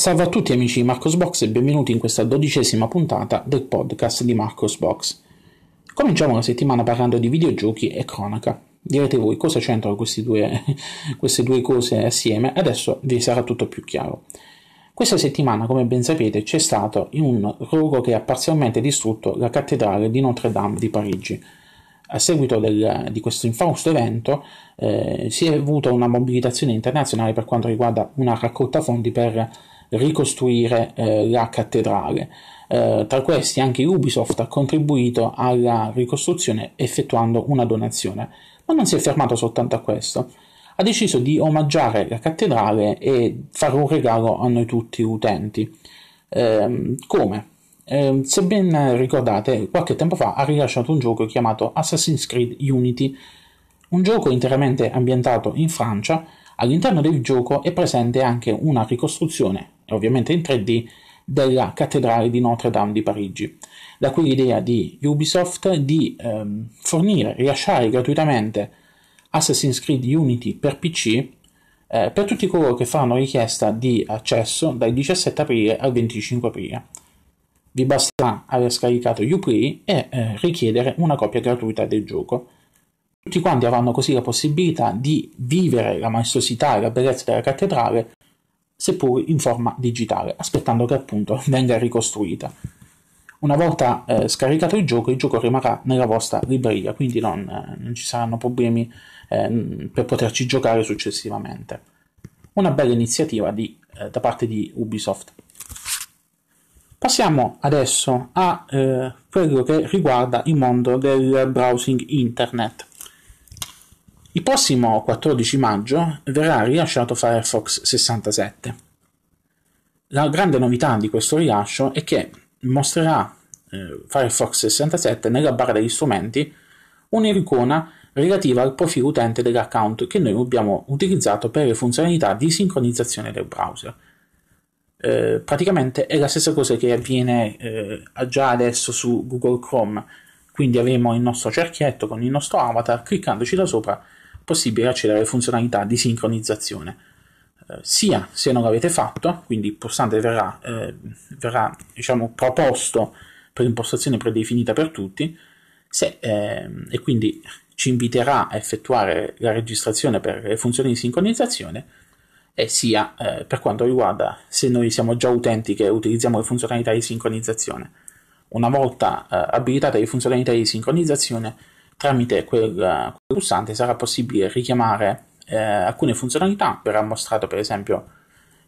Salve a tutti amici di Marcosbox e benvenuti in questa dodicesima puntata del podcast di Marcosbox. Cominciamo la settimana parlando di videogiochi e cronaca. Direte voi cosa c'entrano due, queste due cose assieme, adesso vi sarà tutto più chiaro. Questa settimana, come ben sapete, c'è stato un rogo che ha parzialmente distrutto la cattedrale di Notre Dame di Parigi. A seguito del, di questo infausto evento eh, si è avuta una mobilitazione internazionale per quanto riguarda una raccolta fondi per ricostruire eh, la cattedrale. Eh, tra questi anche Ubisoft ha contribuito alla ricostruzione effettuando una donazione, ma non si è fermato soltanto a questo. Ha deciso di omaggiare la cattedrale e fare un regalo a noi tutti utenti. Eh, come? Eh, se ben ricordate, qualche tempo fa ha rilasciato un gioco chiamato Assassin's Creed Unity, un gioco interamente ambientato in Francia. All'interno del gioco è presente anche una ricostruzione ovviamente in 3D, della cattedrale di Notre Dame di Parigi. Da qui l'idea di Ubisoft di ehm, fornire, rilasciare gratuitamente Assassin's Creed Unity per PC eh, per tutti coloro che faranno richiesta di accesso dal 17 aprile al 25 aprile. Vi basterà aver scaricato Uplay e eh, richiedere una copia gratuita del gioco. Tutti quanti avranno così la possibilità di vivere la maestosità e la bellezza della cattedrale seppur in forma digitale, aspettando che appunto venga ricostruita. Una volta eh, scaricato il gioco, il gioco rimarrà nella vostra libreria, quindi non, eh, non ci saranno problemi eh, per poterci giocare successivamente. Una bella iniziativa di, eh, da parte di Ubisoft. Passiamo adesso a eh, quello che riguarda il mondo del browsing internet. Il prossimo 14 maggio verrà rilasciato Firefox 67. La grande novità di questo rilascio è che mostrerà eh, Firefox 67 nella barra degli strumenti un'icona relativa al profilo utente dell'account che noi abbiamo utilizzato per le funzionalità di sincronizzazione del browser. Eh, praticamente è la stessa cosa che avviene eh, già adesso su Google Chrome, quindi avremo il nostro cerchietto con il nostro avatar, cliccandoci da sopra possibile accedere alle funzionalità di sincronizzazione eh, sia se non l'avete fatto, quindi il pulsante verrà, eh, verrà diciamo, proposto per impostazione predefinita per tutti, se, eh, e quindi ci inviterà a effettuare la registrazione per le funzioni di sincronizzazione, e sia eh, per quanto riguarda se noi siamo già utenti che utilizziamo le funzionalità di sincronizzazione. Una volta eh, abilitate le funzionalità di sincronizzazione, tramite quel, quel pulsante sarà possibile richiamare eh, alcune funzionalità, verrà mostrato per esempio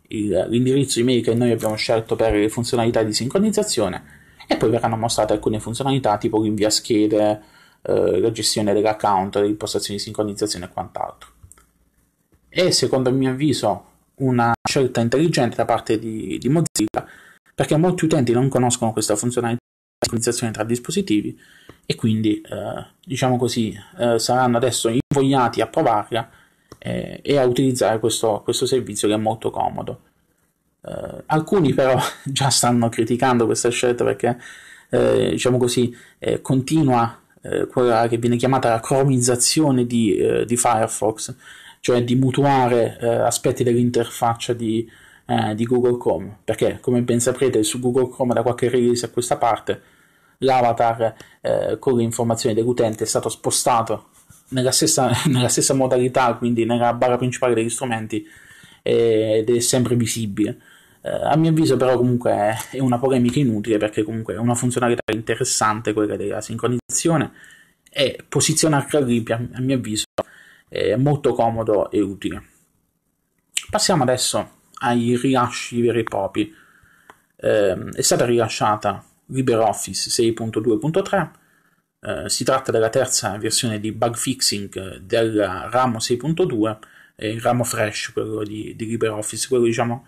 il, l'indirizzo email che noi abbiamo scelto per le funzionalità di sincronizzazione e poi verranno mostrate alcune funzionalità tipo l'invia schede, eh, la gestione dell'account, le impostazioni di sincronizzazione e quant'altro. È secondo il mio avviso una scelta intelligente da parte di, di Mozilla perché molti utenti non conoscono questa funzionalità sincronizzazione tra dispositivi e quindi eh, diciamo così eh, saranno adesso invogliati a provarla eh, e a utilizzare questo, questo, servizio che è molto comodo eh, alcuni però già stanno criticando questa scelta perché eh, diciamo così eh, continua quella che viene chiamata la cromizzazione di, di Firefox cioè di mutuare aspetti dell'interfaccia di, di Google Chrome perché come ben saprete su Google Chrome da qualche release a questa parte l'avatar eh, con le informazioni dell'utente è stato spostato nella stessa, nella stessa, modalità, quindi nella barra principale degli strumenti eh, ed è sempre visibile. Eh, a mio avviso però comunque è, una polemica inutile perché comunque è una funzionalità interessante quella della sincronizzazione e posizionarla lì a mio avviso è molto comodo e utile. Passiamo adesso ai rilasci veri e propri. Eh, è stata rilasciata LibreOffice 6.2.3. Eh, si tratta della terza versione di bug fixing eh, del ramo 6.2 e il ramo fresh, quello di, di LibreOffice, quello diciamo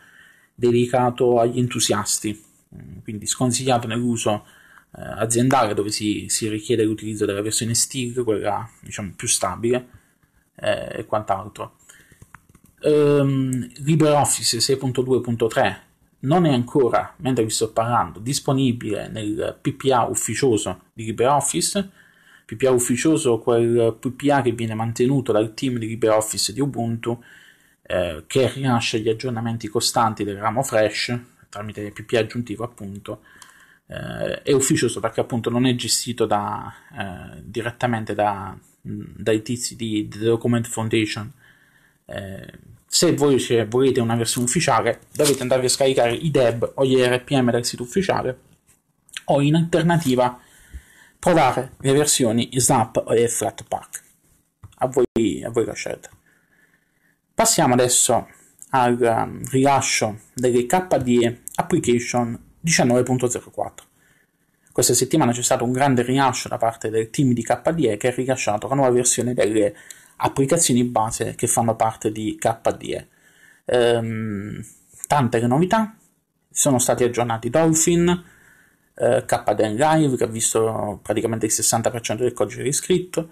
dedicato agli entusiasti, mm, quindi sconsigliato nell'uso eh, aziendale dove si, si, richiede l'utilizzo della versione STIG, quella diciamo più stabile eh, e quant'altro. Um, LibreOffice 6.2.3 non è ancora, mentre vi sto parlando, disponibile nel PPA ufficioso di LibreOffice. PPA ufficioso, quel PPA che viene mantenuto dal team di LibreOffice di Ubuntu, eh, che rilascia gli aggiornamenti costanti del ramo Fresh tramite PPA aggiuntivo, appunto. Eh, è ufficioso perché appunto non è gestito da, eh, direttamente da, dai tizi di The Document Foundation, eh, se voi volete una versione ufficiale dovete andarvi a scaricare i DEB o gli RPM dal sito ufficiale o in alternativa provare le versioni Snap o Flatpak a voi, a voi la scelta passiamo adesso al um, rilascio delle KDE Application 19.04 questa settimana c'è stato un grande rilascio da parte del team di KDE che ha rilasciato la nuova versione delle applicazioni base che fanno parte di KDE. Ehm, tante le novità, sono stati aggiornati Dolphin, eh, KDE Live che ha visto praticamente il 60% del codice riscritto,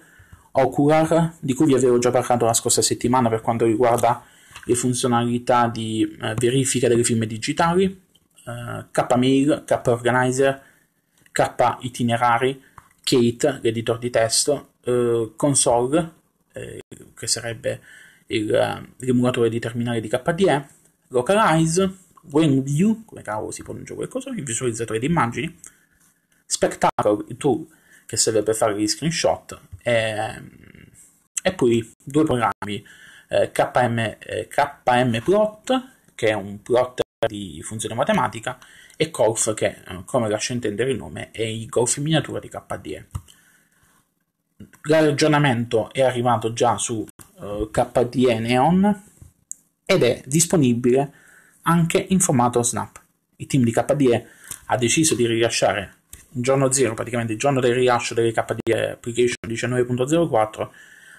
Ocular di cui vi avevo già parlato la scorsa settimana per quanto riguarda le funzionalità di eh, verifica delle firme digitali, eh, K-Mail, K-Itinerari, Kate, l'editor di testo, eh, Console, eh, che sarebbe il, eh, l'emulatore di terminale di KDE, Localize, WinView, come cavolo si pronuncia quel coso, il visualizzatore di immagini, Spectacle, il tool che serve per fare gli screenshot, e, e poi due programmi, eh, KM, eh, KMplot, che è un plotter di funzione matematica, e Golf, che eh, come lascia intendere il nome, è il Golf in miniatura di KDE l'aggiornamento è arrivato già su uh, eh, KDE Neon ed è disponibile anche in formato Snap. Il team di KDE ha deciso di rilasciare il giorno 0, praticamente il giorno del rilascio delle KDE Application 19.04,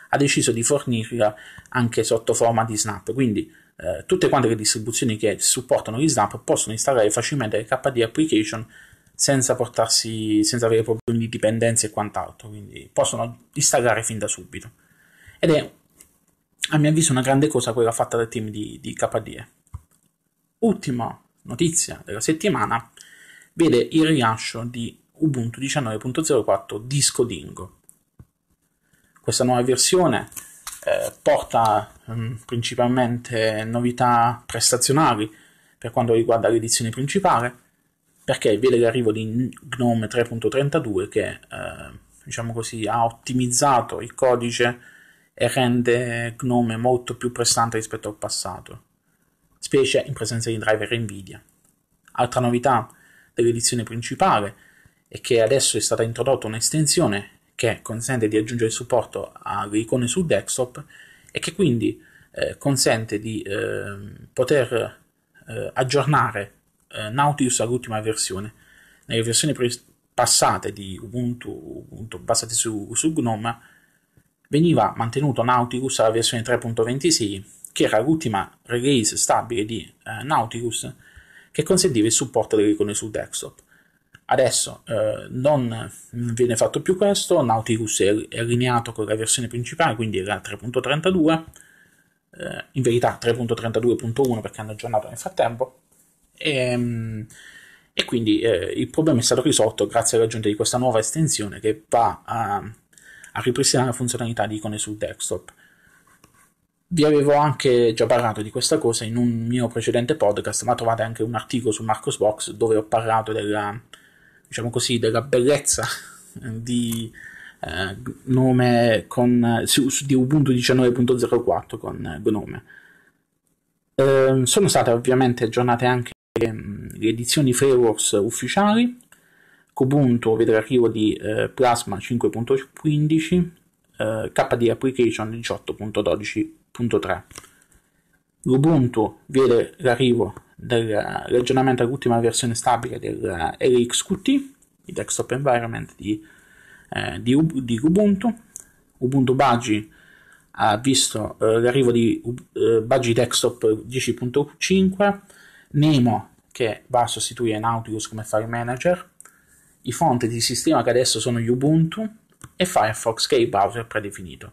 ha deciso di fornirla anche sotto forma di Snap. Quindi eh, tutte quante le distribuzioni che supportano gli Snap possono installare facilmente le KDE Application senza portarsi, senza avere problemi di dipendenza e quant'altro, quindi possono installare fin da subito. Ed è, a mio avviso, una grande cosa quella fatta dal team di, di KDE. Ultima notizia della settimana vede il rilascio di Ubuntu 19.04 Disco Dingo. Questa nuova versione eh, porta mh, mm, principalmente novità prestazionali per quanto riguarda l'edizione principale, perché vede l'arrivo di GNOME 3.32 che eh, diciamo così, ha ottimizzato il codice e rende GNOME molto più prestante rispetto al passato, specie in presenza di driver Nvidia. Altra novità dell'edizione principale è che adesso è stata introdotta un'estensione che consente di aggiungere supporto alle icone sul desktop e che quindi eh, consente di eh, poter eh, aggiornare eh, Nautilus all'ultima versione. Nelle versioni pre- passate di Ubuntu, Ubuntu basate su, su Gnome, veniva mantenuto Nautilus alla versione 3.26, che era l'ultima release stabile di eh, Nautilus, che consentiva il supporto delle icone sul desktop. Adesso eh, non viene fatto più questo, Nautilus è, è allineato con la versione principale, quindi la 3.32, eh, in verità 3.32.1 perché hanno aggiornato nel frattempo, e, ehm, e quindi eh, il problema è stato risolto grazie all'aggiunta di questa nuova estensione che va a, a ripristinare la funzionalità di icone sul desktop. Vi avevo anche già parlato di questa cosa in un mio precedente podcast, ma trovate anche un articolo su Marcosbox dove ho parlato della, diciamo così, della bellezza di eh, Gnome con, su, su, di Ubuntu 19.04 con Gnome. Eh, sono state ovviamente aggiornate anche Mm, le edizioni Fireworks ufficiali, Kubuntu vede l'arrivo di eh, Plasma 5.15, eh, KD Application 18.12.3. L'Ubuntu vede l'arrivo del ragionamento all'ultima versione stabile del eh, LXQT, il desktop environment di, eh, di, di Ubuntu. Ubuntu Budgie ha visto eh, l'arrivo di uh, Budgie Desktop 10.5 Nemo che va a sostituire Nautilus come file manager, i fonti di sistema che adesso sono Ubuntu e Firefox che è il browser predefinito.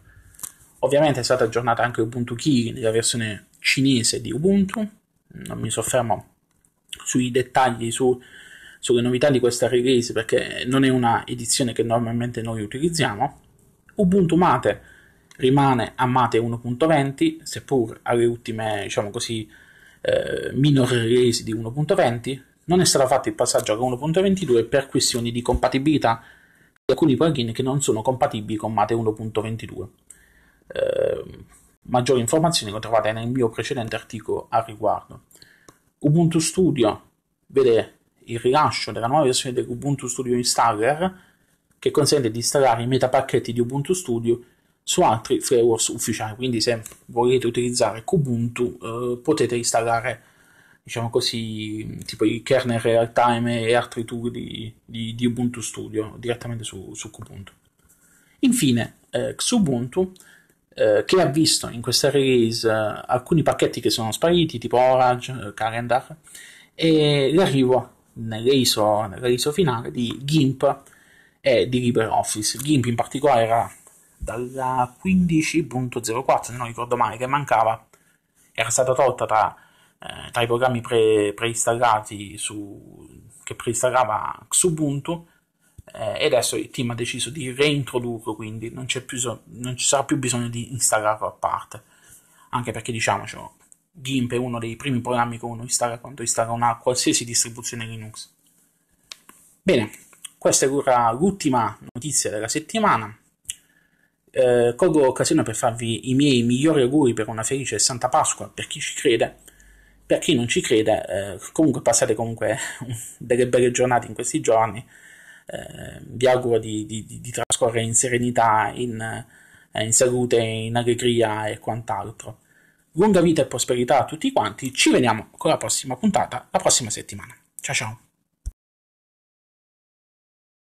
Ovviamente è stata aggiornata anche Ubuntu Key nella versione cinese di Ubuntu, non mi soffermo sui dettagli, su, sulle novità di questa release perché non è una edizione che normalmente noi utilizziamo. Ubuntu Mate rimane a Mate 1.20, seppur alle ultime, diciamo così, eh, minor release di 1.20, non è stato fatto il passaggio a 1.22 per questioni di compatibilità di alcuni plugin che non sono compatibili con Mate 1.22. Eh, maggiori informazioni le trovate nel mio precedente articolo al riguardo. Ubuntu Studio vede il rilascio della nuova versione dell'Ubuntu Studio Installer che consente di installare i metapacchetti di Ubuntu Studio su altri framework ufficiali. Quindi, se volete utilizzare Kubuntu, eh, potete installare diciamo così, tipo i kernel real time e altri tool di, di, di Ubuntu Studio direttamente su, su Kubuntu. Infine, eh, Xubuntu, eh, che ha visto in questa release eh, alcuni pacchetti che sono spariti, tipo Orange, eh, Calendar, e l'arrivo nell'ISO, ISO finale di GIMP e di LibreOffice. GIMP in particolare era dalla 15.04, se non ricordo male, che mancava, era stata tolta tra, eh, tra i programmi pre, preinstallati su, che preinstallava Xubuntu eh, e adesso il team ha deciso di reintrodurlo, quindi non, più, non ci sarà più bisogno di installarlo a parte, anche perché diciamocelo, GIMP è uno dei primi programmi che uno installa quando installa una qualsiasi distribuzione Linux. Bene, questa è l'ultima notizia della settimana eh, colgo l'occasione per farvi i miei migliori auguri per una felice Santa Pasqua per chi ci crede. Per chi non ci crede, eh, comunque passate comunque delle belle giornate in questi giorni. Eh, vi auguro di, di, di, di, trascorrere in serenità, in, eh, in salute, in allegria e quant'altro. Lunga vita e prosperità a tutti quanti. Ci vediamo con la prossima puntata la prossima settimana. Ciao ciao.